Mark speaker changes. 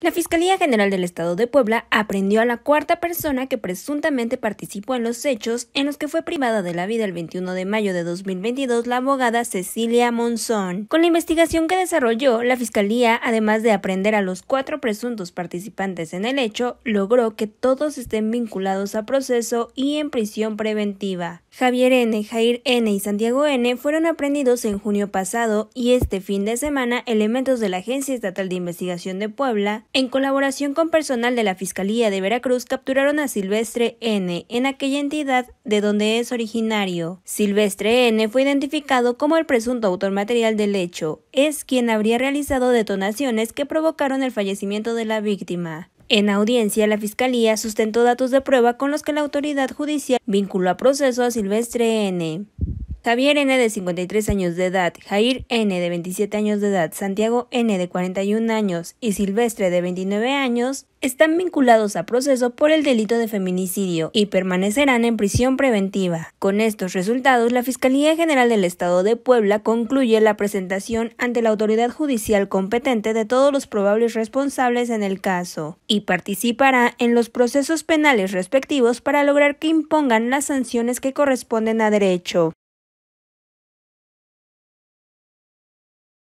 Speaker 1: La Fiscalía General del Estado de Puebla aprendió a la cuarta persona que presuntamente participó en los hechos en los que fue privada de la vida el 21 de mayo de 2022 la abogada Cecilia Monzón. Con la investigación que desarrolló, la Fiscalía, además de aprender a los cuatro presuntos participantes en el hecho, logró que todos estén vinculados a proceso y en prisión preventiva. Javier N., Jair N. y Santiago N. fueron aprendidos en junio pasado y este fin de semana elementos de la Agencia Estatal de Investigación de Puebla, en colaboración con personal de la Fiscalía de Veracruz, capturaron a Silvestre N. en aquella entidad de donde es originario. Silvestre N. fue identificado como el presunto autor material del hecho. Es quien habría realizado detonaciones que provocaron el fallecimiento de la víctima. En audiencia, la Fiscalía sustentó datos de prueba con los que la autoridad judicial vinculó a proceso a Silvestre N. Javier N. de 53 años de edad, Jair N. de 27 años de edad, Santiago N. de 41 años y Silvestre de 29 años están vinculados a proceso por el delito de feminicidio y permanecerán en prisión preventiva. Con estos resultados, la Fiscalía General del Estado de Puebla concluye la presentación ante la autoridad judicial competente de todos los probables responsables en el caso y participará en los procesos penales respectivos para lograr que impongan las sanciones que corresponden a derecho.